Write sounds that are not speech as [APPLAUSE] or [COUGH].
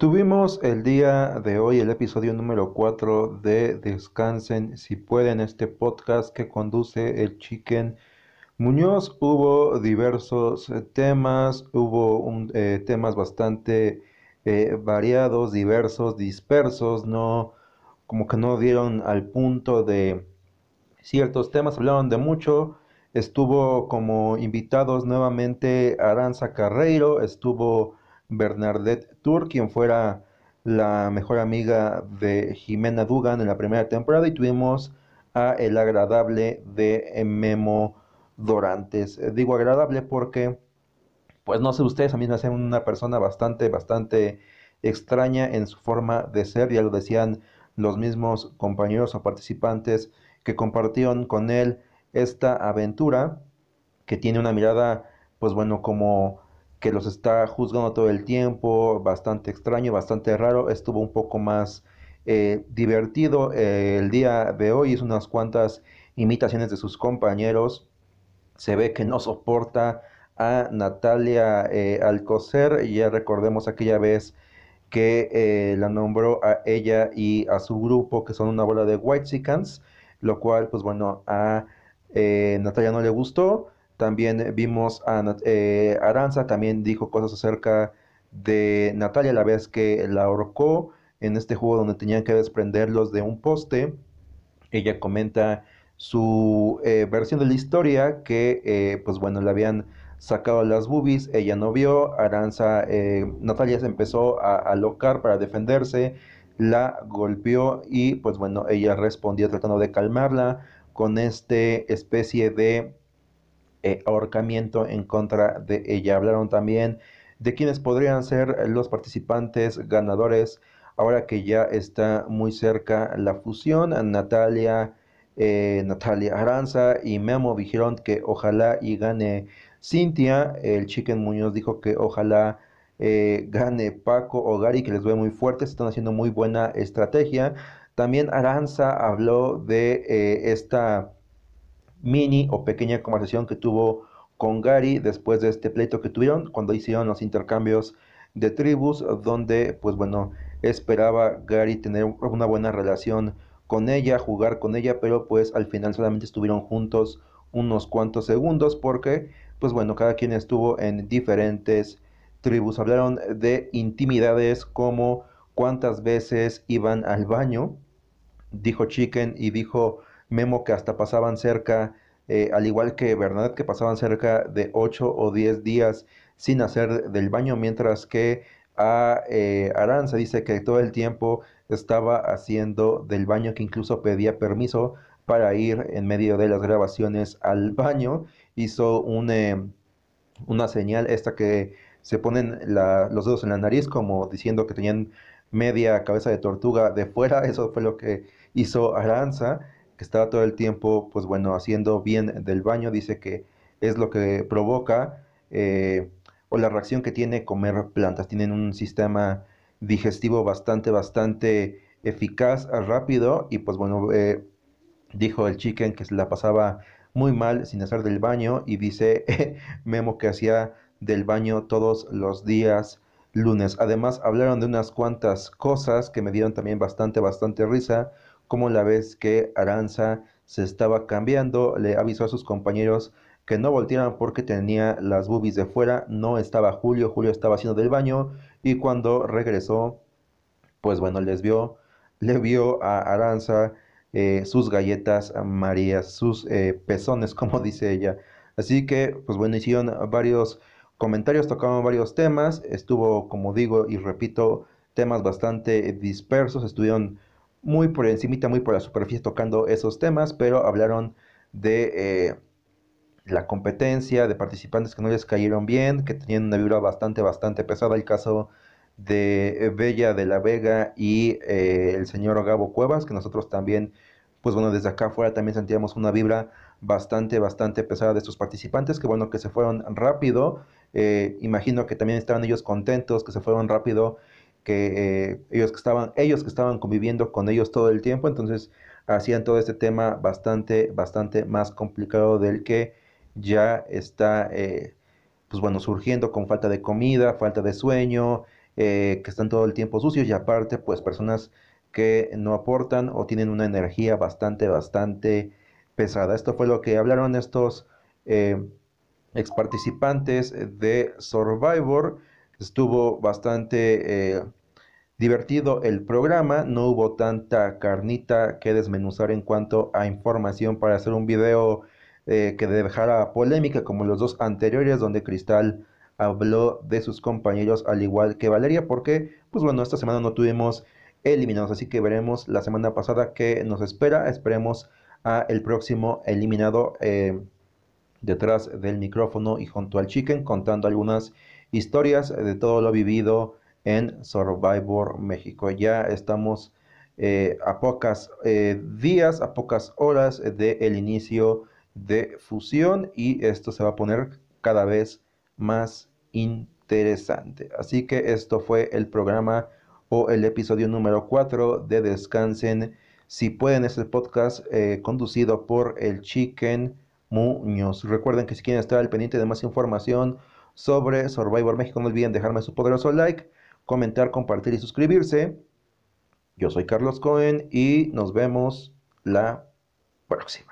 Tuvimos el día de hoy el episodio número 4 de Descansen si pueden, este podcast que conduce el Chicken Muñoz. Hubo diversos eh, temas, hubo eh, temas bastante eh, variados, diversos, dispersos, no como que no dieron al punto de ciertos temas, hablaron de mucho. Estuvo como invitados nuevamente Aranza Carreiro, estuvo... Bernadette Tour, quien fuera la mejor amiga de Jimena Dugan en la primera temporada, y tuvimos a el agradable de Memo Dorantes. Eh, digo agradable porque, pues no sé ustedes, a mí me hacen una persona bastante, bastante extraña en su forma de ser, ya lo decían los mismos compañeros o participantes que compartieron con él esta aventura, que tiene una mirada, pues bueno, como que los está juzgando todo el tiempo, bastante extraño, bastante raro, estuvo un poco más eh, divertido eh, el día de hoy, Es unas cuantas imitaciones de sus compañeros, se ve que no soporta a Natalia eh, Alcocer, ya recordemos aquella vez que la nombró a ella y a su grupo, que son una bola de White chickens lo cual, pues bueno, a Natalia no le gustó también vimos a eh, Aranza, también dijo cosas acerca de Natalia la vez que la ahorcó en este juego donde tenían que desprenderlos de un poste. Ella comenta su eh, versión de la historia que, eh, pues bueno, le habían sacado las boobies, ella no vio, Aranza, Natalia se empezó a alocar para defenderse, la golpeó y pues bueno, ella respondió tratando de calmarla con este especie de eh, ahorcamiento en contra de ella. Hablaron también de quienes podrían ser los participantes ganadores ahora que ya está muy cerca la fusión. Natalia, eh, Natalia Aranza y Memo dijeron que ojalá y gane Cintia. El Chicken Muñoz dijo que ojalá eh, gane Paco o Gary, que les ve muy fuertes, están haciendo muy buena estrategia. También Aranza habló de esta mini o pequeña conversación que tuvo con Gary después de este pleito que tuvieron cuando hicieron los intercambios de tribus donde pues bueno esperaba Gary tener una buena relación con ella, jugar con ella, pero pues al final solamente estuvieron juntos unos cuantos segundos porque pues bueno, cada quien estuvo en diferentes tribus. Hablaron de intimidades como cuántas veces iban al baño, dijo Chicken y dijo Memo que hasta pasaban cerca, eh, al igual que Bernadette que pasaban cerca de 8 o 10 días sin hacer del baño, mientras que a eh, Aranza dice que todo el tiempo estaba haciendo del baño, que incluso pedía permiso para ir en medio de las grabaciones al [LAUGHS] baño. Hizo un, eh, una señal esta que se ponen los dedos en la nariz como diciendo que tenían media cabeza de tortuga de fuera, [LAUGHS] eso fue lo que hizo Aranza que estaba todo el tiempo, pues bueno, haciendo bien del baño, dice que es lo que provoca eh, o la reacción que tiene comer plantas. Tienen un sistema digestivo bastante, bastante eficaz, rápido y pues bueno, eh, dijo el chicken que se la pasaba muy mal sin hacer del baño y dice [LAUGHS] Memo que hacía del baño todos los días lunes. Además hablaron de unas cuantas cosas que me dieron también bastante, bastante risa como la vez que Aranza se estaba cambiando, le avisó a sus compañeros que no voltearan porque tenía las boobies de fuera, no estaba Julio, Julio estaba haciendo del baño y cuando regresó, pues bueno, les vio, le vio a Aranza eh, sus galletas María sus eh, pezones, [LAUGHS] como dice ella. Así que, pues bueno, hicieron varios comentarios, tocaban varios temas, estuvo, como digo y repito, temas bastante dispersos, estuvieron muy por encimita, muy por la superficie tocando esos temas, pero hablaron de eh, la competencia, de participantes que no les cayeron bien, que tenían una vibra bastante, bastante pesada. El caso de eh, Bella de la Vega y eh, el señor Gabo Cuevas, que nosotros también, pues bueno, desde acá afuera también sentíamos una vibra bastante, bastante pesada de estos participantes, que bueno, que se fueron rápido. imagino que también estaban ellos contentos, que se fueron rápido que eh, ellos que estaban, ellos que estaban conviviendo con ellos todo el tiempo, entonces hacían todo este tema bastante, bastante más complicado del que ya está, eh, pues bueno, surgiendo con falta de comida, falta de sueño, eh, que están todo el tiempo sucios y aparte, pues personas que no aportan o tienen una energía bastante, bastante pesada. Esto fue lo que hablaron estos ex participantes de Survivor. Estuvo bastante eh, divertido el programa, no hubo tanta carnita que desmenuzar en cuanto a información para hacer un video eh, que dejara polémica como los dos anteriores donde Cristal habló de sus compañeros al igual que Valeria porque pues bueno esta semana no tuvimos eliminados así que veremos la semana pasada que nos espera esperemos a el próximo eliminado eh, detrás del micrófono y junto al chicken contando algunas historias de todo lo vivido en Survivor México. Ya estamos eh, a pocas eh, días, a pocas horas del el inicio de fusión y esto se va a poner cada vez más interesante. Así que esto fue el programa o el episodio número 4 de Descansen. Si pueden, es este el podcast eh, conducido por el Chicken Muñoz. Recuerden que si quieren estar al pendiente de más información sobre Survivor México. No olviden dejarme su poderoso like, comentar, compartir y suscribirse. Yo soy Carlos Cohen y nos vemos la próxima.